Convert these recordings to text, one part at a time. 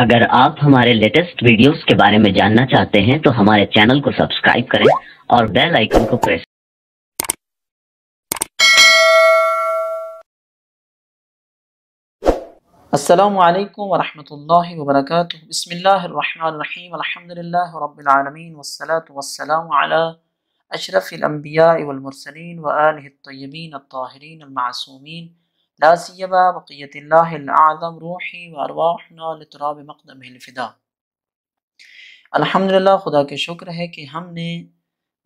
अगर आप हमारे लेटेस्ट वीडियोस के बारे में जानना चाहते हैं तो हमारे चैनल को सब्सक्राइब करें और बेल आइकन को प्रेस अस्सलाम वालेकुम वरहमतुल्लाहि व बरकातुहू बिस्मिल्लाहिर रहमानिर रहीम अल्हम्दुलिल्लाहि रब्बिल आलमीन वस्सलातु वस्सलामु अला अशरफिल अंबिया वल मुरसलीन व आलिहि अत-ताहिरीन अल खुदा के शुक्र है कि हमने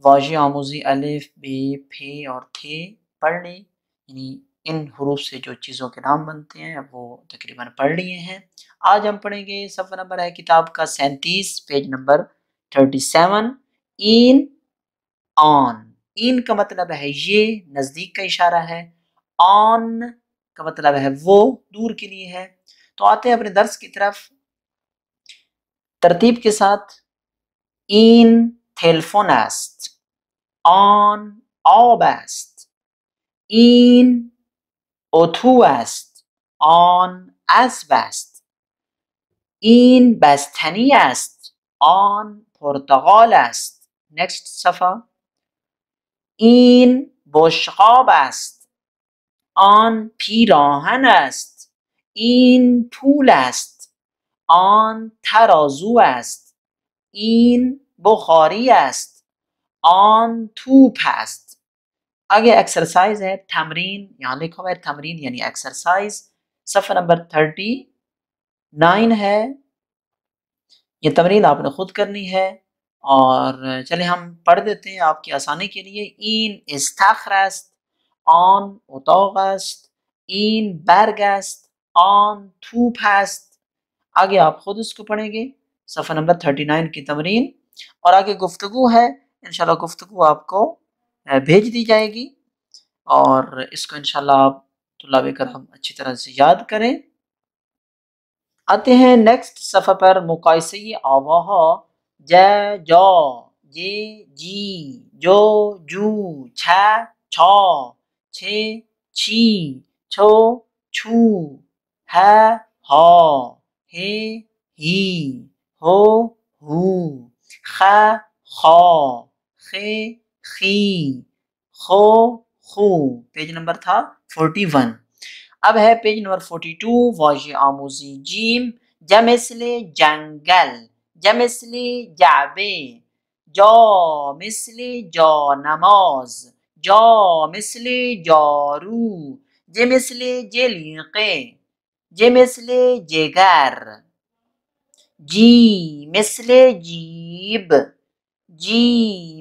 वाज आमोजी अलिफ बे फे और थे पढ़ ली यानी इन हरूफ से जो चीज़ों के नाम बनते हैं वो तकरीबन पढ़ लिए हैं आज हम पढ़ेंगे सफ़र नंबर है किताब का सैंतीस पेज नंबर थर्टी सेवन इन ऑन इन का मतलब है ये नज़दीक का इशारा है ऑन که مطلب ہے وہ دور کے لیے ہے تو آتے ہیں اپنے درس کی طرف ترتیب کے ساتھ تلفن است آن آب است این اتو است آن اسب است این بستنی است آن پرتغال است next صفحه این بشقاب است آن پیراهن است این پول است آن ترازو است این بخاری است آن توپ است आगे एक्सरसाइज है तमरीन यहाँ लिखा हुआ है तमरीन यानी एक्सरसाइज सफ़र नंबर थर्टी नाइन है ये तमरीन आपने खुद करनी है और चले हम पढ़ देते हैं आपकी आसानी के लिए इन इस्तखरस्त آن اتاق است این برگ است ऑन थूप हैस्ट आगे आप खुद उसको पढ़ेंगे सफ़ा नंबर थर्टी नाइन की तमरीन और आगे गुफ्तु है इन गुफ्तु आपको भेज दी जाएगी और इसको इन आप तलाब कराम अच्छी तरह से याद करें आते हैं नेक्स्ट सफ़ा पर मुकायसे आवाहा जय जौ जे जी जो जू छ छे छी छो छू है हौ हे ही हो हु खा खो खे खी खो खू पेज नंबर था फोर्टी वन अब है पेज नंबर फोर्टी टू वॉज आमोजी जीम जमिसले जंगल जमिसले जाबे जो मिसले जो नमाज जौ मिसले जारू जे मिसले जलीके जे मिसले जिगर जी मिसले जीब जी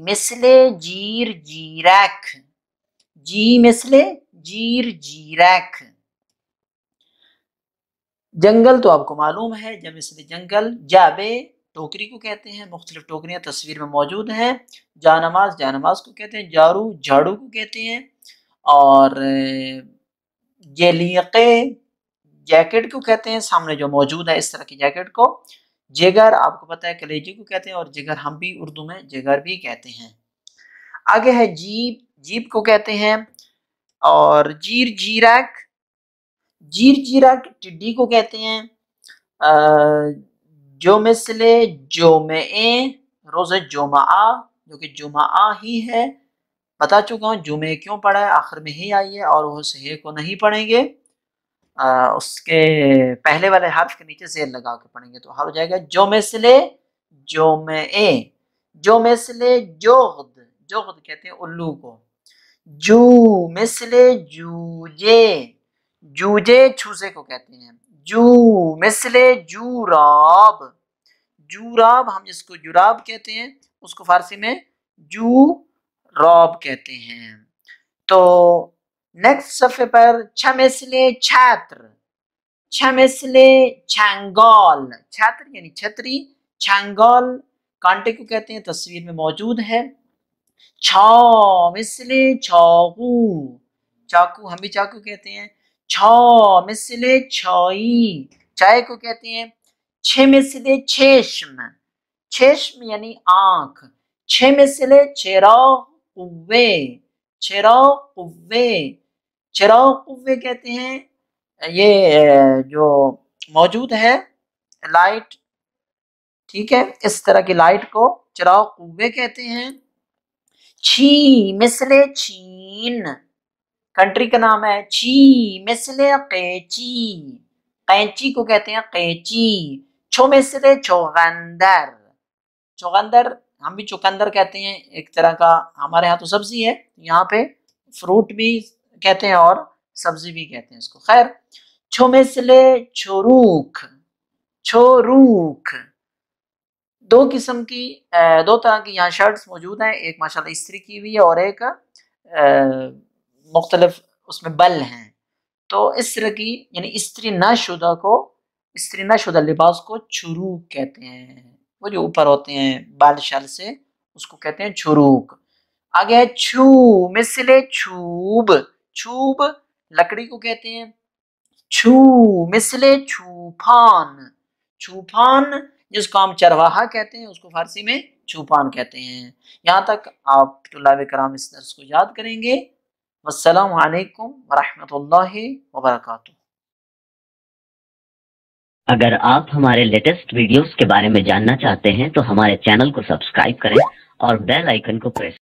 मिसले जीर जीरक जी मिसले जीर जीरक जंगल तो आपको मालूम है जब जंगल जाबे टोकरी को कहते हैं मुख्तलिफ टोकरियाँ तस्वीर में मौजूद हैं जानमाज नमाज को कहते हैं झाड़ू झाड़ू को कहते हैं और जलीके जैकेट को कहते हैं सामने जो मौजूद है इस तरह की जैकेट को जिगर आपको पता है कलेजी को कहते हैं और जिगर हम भी उर्दू में जिगर भी कहते हैं आगे है जीप जीप को कहते हैं और जीर जीरक जीर जीरक टिड्डी को कहते हैं जो मिसले जो में रोज़ जुमा जो कि जुमा ही है बता चुका हूँ जुमे क्यों पढ़ा है आखिर में ही आई है और वो सहे को नहीं पढ़ेंगे आ, उसके पहले वाले हर्फ के नीचे जेर लगा के पढ़ेंगे तो हर हो जाएगा जो मिसले जो में जो मिसले जोगद जोगद कहते हैं उल्लू को जू मिसले जे जूजे छूसे को कहते हैं जू मिसले जूराब जूराब हम जिसको जुराब कहते हैं उसको फारसी में जू रॉब कहते हैं तो नेक्स्ट सफ़े पर छ मिसले छात्र छ मिसले छात्र यानी छतरी छंगाल कांटे को कहते हैं तस्वीर में मौजूद है छौ मिसले चाकू चाकू हम भी चाकू कहते हैं छ मिसले छई चाय को कहते हैं छ मिसले छेष्म छेष्म यानी आंख छ मिसले छेरा कुव्वे छेरा कुव्वे छेरा कुव्वे कहते हैं ये जो मौजूद है लाइट ठीक है इस तरह की लाइट को चिराग कुवे कहते हैं छी मिसले छीन कंट्री का नाम है छी मिसले कैची कैची को कहते हैं कैची छो मिसले चौगंदर चौगंदर हम भी चुकंदर कहते हैं एक तरह का हमारे यहाँ तो सब्जी है यहाँ पे फ्रूट भी कहते हैं और सब्जी भी कहते हैं इसको खैर छो मिसले छोरूख छोरूख दो किस्म की दो तरह की यहाँ शर्ट्स मौजूद हैं एक माशाल्लाह इस्त्री की हुई है और एक मुख्तलफ उसमें बल हैं तो इस तरह की यानी स्त्री नाशुदा को स्त्री नाशुदा लिबास को छुरू कहते हैं वो जो ऊपर होते हैं बाल शाल से उसको कहते हैं छुरूक आगे है छू मिसले छूब छूब लकड़ी को कहते हैं छू मिसले छूफान छूफान जिसको हम चरवाहा कहते हैं उसको फारसी में छूफान कहते हैं यहाँ तक आप तो तुल्लाब कराम इस दर्स को याद करेंगे असलकम वरहमतुल्लाहि वबरकatuह अगर आप हमारे लेटेस्ट वीडियोस के बारे में जानना चाहते हैं तो हमारे चैनल को सब्सक्राइब करें और बेल आइकन को प्रेस